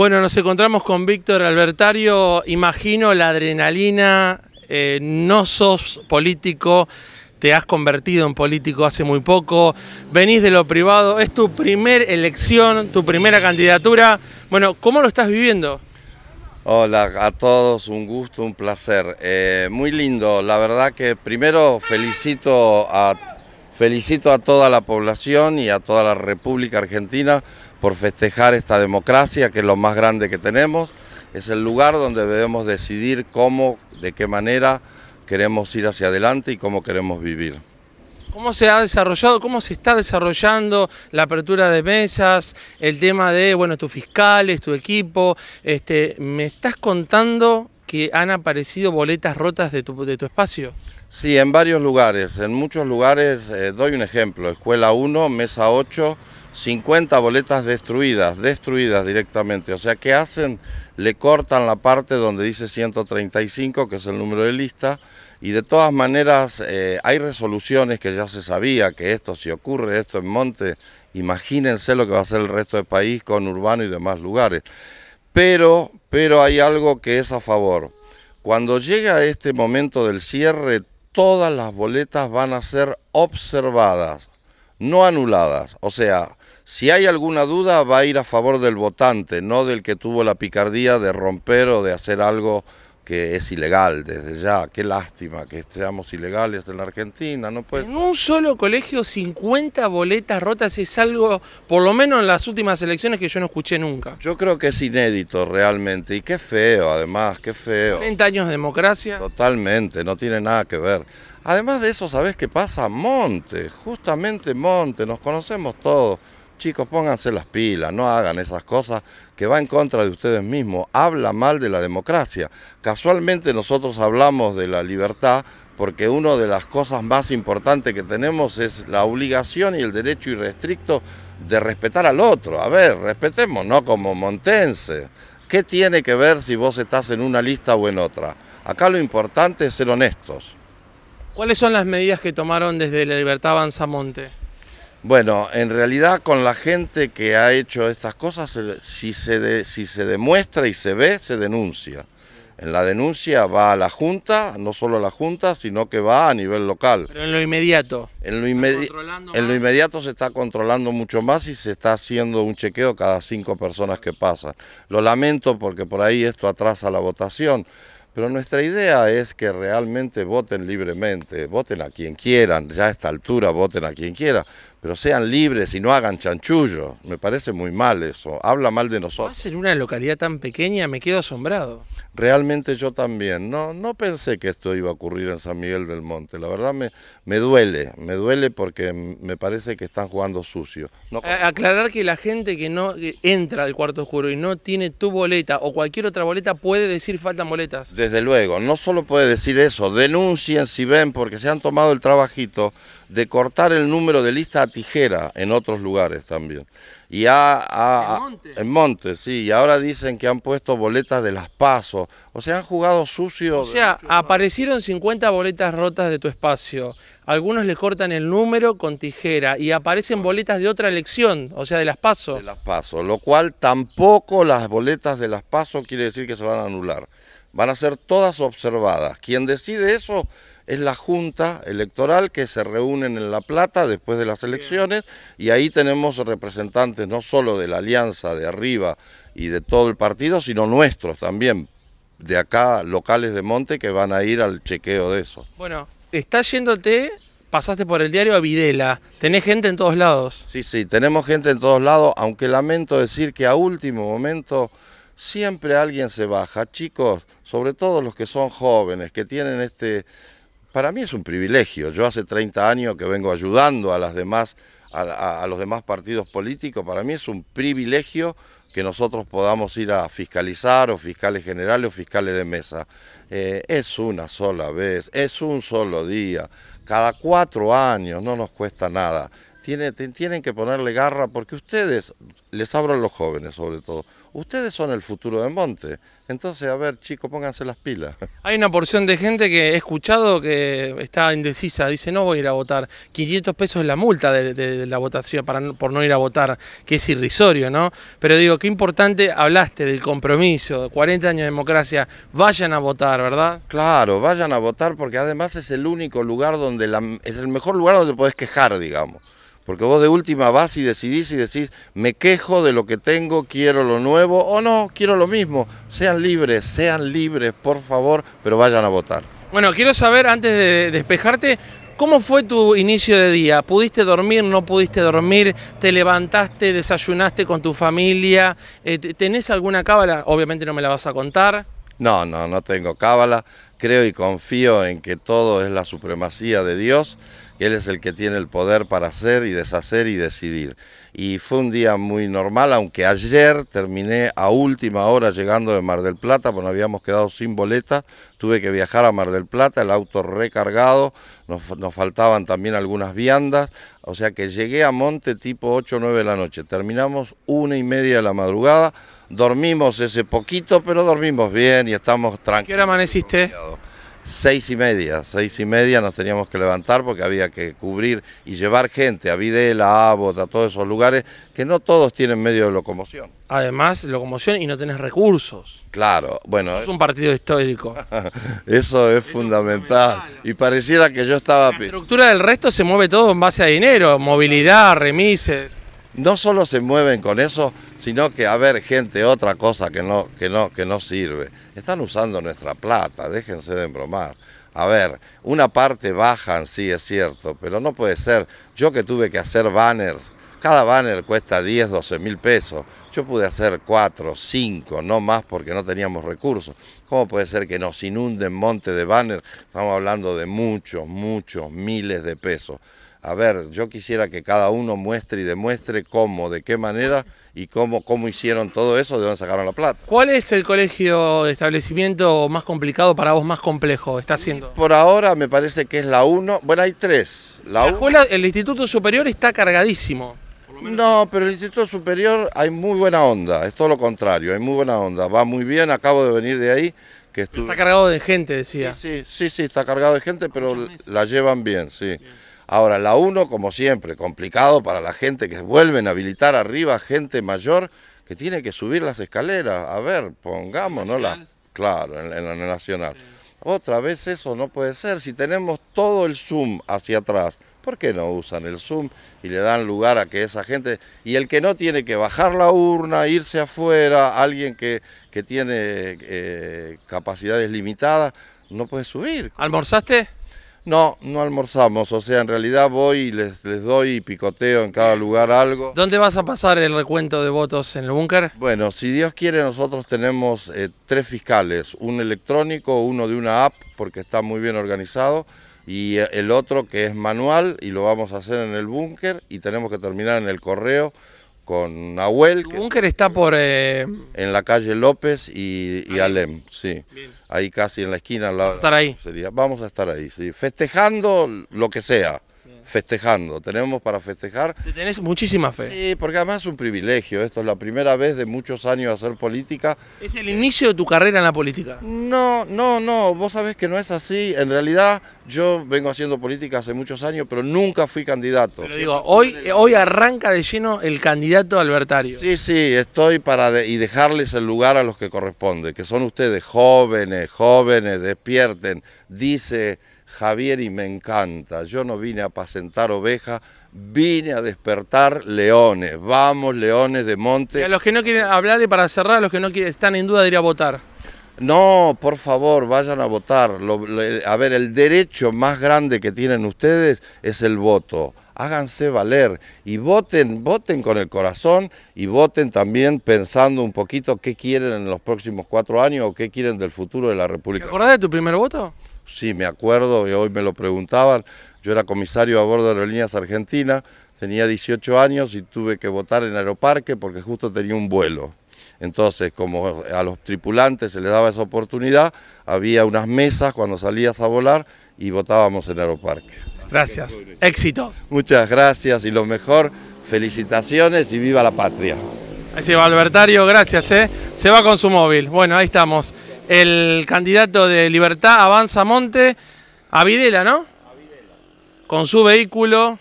Bueno, nos encontramos con Víctor Albertario. Imagino la adrenalina. Eh, no sos político, te has convertido en político hace muy poco. Venís de lo privado. Es tu primer elección, tu primera candidatura. Bueno, ¿cómo lo estás viviendo? Hola a todos, un gusto, un placer. Eh, muy lindo, la verdad que primero felicito a, felicito a toda la población y a toda la República Argentina por festejar esta democracia, que es lo más grande que tenemos. Es el lugar donde debemos decidir cómo, de qué manera queremos ir hacia adelante y cómo queremos vivir. ¿Cómo se ha desarrollado, cómo se está desarrollando la apertura de mesas, el tema de, bueno, tus fiscales, tu equipo? Este, ¿Me estás contando que han aparecido boletas rotas de tu, de tu espacio? Sí, en varios lugares, en muchos lugares, eh, doy un ejemplo, Escuela 1, Mesa 8, 50 boletas destruidas, destruidas directamente. O sea, ¿qué hacen? Le cortan la parte donde dice 135, que es el número de lista, y de todas maneras eh, hay resoluciones que ya se sabía que esto, si ocurre esto en Monte, imagínense lo que va a hacer el resto del país con Urbano y demás lugares. Pero, pero hay algo que es a favor. Cuando llega este momento del cierre, todas las boletas van a ser observadas, no anuladas. O sea, si hay alguna duda va a ir a favor del votante, no del que tuvo la picardía de romper o de hacer algo que es ilegal desde ya. Qué lástima que seamos ilegales en la Argentina. No pues En un solo colegio 50 boletas rotas es algo, por lo menos en las últimas elecciones, que yo no escuché nunca. Yo creo que es inédito realmente y qué feo además, qué feo. 30 años de democracia. Totalmente, no tiene nada que ver. Además de eso, sabes qué pasa? Monte, justamente Monte, nos conocemos todos. Chicos, pónganse las pilas, no hagan esas cosas que va en contra de ustedes mismos. Habla mal de la democracia. Casualmente nosotros hablamos de la libertad porque una de las cosas más importantes que tenemos es la obligación y el derecho irrestricto de respetar al otro. A ver, respetemos, no como montense. ¿Qué tiene que ver si vos estás en una lista o en otra? Acá lo importante es ser honestos. ¿Cuáles son las medidas que tomaron desde la Libertad Avanza Monte? Bueno, en realidad con la gente que ha hecho estas cosas, si se, si se demuestra y se ve, se denuncia. En la denuncia va a la Junta, no solo a la Junta, sino que va a nivel local. Pero en lo inmediato. En lo, en lo inmediato se está controlando mucho más y se está haciendo un chequeo cada cinco personas que pasan. Lo lamento porque por ahí esto atrasa la votación. Pero nuestra idea es que realmente voten libremente, voten a quien quieran, ya a esta altura voten a quien quiera, pero sean libres y no hagan chanchullo. Me parece muy mal eso, habla mal de nosotros. en una localidad tan pequeña me quedo asombrado realmente yo también. No, no pensé que esto iba a ocurrir en San Miguel del Monte. La verdad me, me duele, me duele porque me parece que están jugando sucio. No... Aclarar que la gente que no entra al cuarto oscuro y no tiene tu boleta o cualquier otra boleta puede decir faltan boletas. Desde luego, no solo puede decir eso, denuncien si ven porque se han tomado el trabajito de cortar el número de lista a tijera en otros lugares también. Y a, ¿En, Montes... sí, y ahora dicen que han puesto boletas de las pasos, o sea, han jugado sucio. O sea, aparecieron 50 boletas rotas de tu espacio, algunos le cortan el número con tijera y aparecen ah. boletas de otra elección, o sea, de las PASO. De las PASO, lo cual tampoco las boletas de las PASO quiere decir que se van a anular. Van a ser todas observadas. Quien decide eso es la Junta Electoral que se reúnen en La Plata después de las elecciones y ahí tenemos representantes no solo de la alianza de arriba y de todo el partido, sino nuestros también, de acá, locales de Monte, que van a ir al chequeo de eso. Bueno, Está yéndote, pasaste por el diario a Videla, tenés gente en todos lados. Sí, sí, tenemos gente en todos lados, aunque lamento decir que a último momento siempre alguien se baja. Chicos, sobre todo los que son jóvenes, que tienen este... Para mí es un privilegio. Yo hace 30 años que vengo ayudando a las a, los demás partidos políticos. Para mí es un privilegio que nosotros podamos ir a fiscalizar o fiscales generales o fiscales de mesa. Eh, es una sola vez, es un solo día, cada cuatro años, no nos cuesta nada tienen que ponerle garra porque ustedes, les abro a los jóvenes sobre todo, ustedes son el futuro de Monte. Entonces, a ver, chicos, pónganse las pilas. Hay una porción de gente que he escuchado que está indecisa, dice no voy a ir a votar. 500 pesos es la multa de, la votación para, por no ir a votar, que es irrisorio, ¿no? Pero digo, qué importante hablaste del compromiso, 40 años de democracia, vayan a votar, ¿verdad? Claro, vayan a votar porque además es el único lugar donde, es el mejor lugar donde podés quejar, digamos. Porque vos de última vas y decidís y decís, me quejo de lo que tengo, quiero lo nuevo o no, quiero lo mismo. Sean libres, sean libres, por favor, pero vayan a votar. Bueno, quiero saber, antes de despejarte, ¿Cómo fue tu inicio de día? ¿Pudiste dormir? ¿No pudiste dormir? ¿Te levantaste? ¿Desayunaste con tu familia? Eh, ¿Tenés alguna cábala? Obviamente no me la vas a contar. No, no, no tengo cábala. Creo y confío en que todo es la supremacía de Dios él es el que tiene el poder para hacer y deshacer y decidir. Y fue un día muy normal, aunque ayer terminé a última hora llegando de Mar del Plata, porque nos habíamos quedado sin boleta, tuve que viajar a Mar del Plata, el auto recargado, nos, faltaban también algunas viandas, o sea que llegué a Monte tipo 8 o 9 de la noche, terminamos una y media de la madrugada, dormimos ese poquito, pero dormimos bien y estamos tranquilos. ¿Qué hora amaneciste? seis y media, seis y media nos teníamos que levantar porque había que cubrir y llevar gente a Videla, a Abot, a todos esos lugares que no todos tienen medio de locomoción. Además, locomoción y no tenés recursos. Claro, bueno. Es eh. un partido histórico. Eso es, fundamental. fundamental. Y pareciera que yo estaba... La estructura del resto se mueve todo en base a dinero, movilidad, remises no solo se mueven con eso, sino que a ver gente, otra cosa que no, que no, que sirve. Están usando nuestra plata, déjense de embromar. A ver, una parte bajan, sí es cierto, pero no puede ser. Yo que tuve que hacer banners, cada banner cuesta 10, 12 mil pesos. Yo pude hacer 4, 5, no más porque no teníamos recursos. ¿Cómo puede ser que nos inunden monte de banners? Estamos hablando de muchos, muchos miles de pesos a ver, yo quisiera que cada uno muestre y demuestre cómo, de qué manera y cómo, cómo hicieron todo eso, de dónde sacaron la plata. ¿Cuál es el colegio de establecimiento más complicado para vos, más complejo está haciendo? Por ahora me parece que es la 1, bueno hay tres. La, escuela, el Instituto Superior está cargadísimo. No, pero el Instituto Superior hay muy buena onda, es todo lo contrario, hay muy buena onda, va muy bien, acabo de venir de ahí. Que Está cargado de gente, decía. Sí, sí, sí, está cargado de gente, pero la llevan bien, sí. Ahora, la 1, como siempre, complicado para la gente que vuelven a habilitar arriba, gente mayor que tiene que subir las escaleras. A ver, pongámonos ¿no? La, claro, en, la nacional. Otra vez eso no puede ser. Si tenemos todo el zoom hacia atrás, ¿por qué no usan el zoom y le dan lugar a que esa gente... Y el que no tiene que bajar la urna, irse afuera, alguien que, que tiene eh, capacidades limitadas, no puede subir. ¿Almorzaste? No, no almorzamos, o sea, en realidad voy y les, les doy y picoteo en cada lugar algo. ¿Dónde vas a pasar el recuento de votos en el búnker? Bueno, si Dios quiere, nosotros tenemos eh, tres fiscales, un electrónico, uno de una app, porque está muy bien organizado, y eh, el otro que es manual y lo vamos a hacer en el búnker y tenemos que terminar en el correo con Nahuel. búnker está por... Eh, en la calle López y, Alem, sí. Ahí casi en la esquina. La, estar ahí. Sería. Vamos a estar ahí, sí. Festejando lo que sea festejando, tenemos para festejar. Te tenés muchísima fe. Sí, porque además es un privilegio, esto es la primera vez de muchos años hacer política. ¿Es el inicio de tu carrera en la política? No, no, no, vos sabés que no es así. En realidad yo vengo haciendo política hace muchos años, pero nunca fui candidato. digo, hoy, hoy arranca de lleno el candidato albertario. Sí, sí, estoy para y dejarles el lugar a los que corresponde, que son ustedes jóvenes, jóvenes, despierten, dice... Javier, y me encanta. Yo no vine a apacentar ovejas, vine a despertar leones. Vamos, leones de monte. a los que no quieren hablar y para cerrar, a los que no quieren, están en duda de votar. No, por favor, vayan a votar. a ver, el derecho más grande que tienen ustedes es el voto. Háganse valer y voten, voten con el corazón y voten también pensando un poquito qué quieren en los próximos cuatro años o qué quieren del futuro de la República. ¿Te de tu primer voto? Sí, me acuerdo, hoy me lo preguntaban, yo era comisario a bordo de Aerolíneas Argentina, tenía 18 años y tuve que votar en Aeroparque porque justo tenía un vuelo. Entonces, como a los tripulantes se les daba esa oportunidad, había unas mesas cuando salías a volar y votábamos en Aeroparque. Gracias, éxitos. Muchas gracias y lo mejor, felicitaciones y viva la patria. Ahí se va Albertario, gracias, ¿eh? Se va con su móvil. Bueno, ahí estamos el candidato de Libertad Avanza Monte a Videla, ¿no? A Videla. Con su vehículo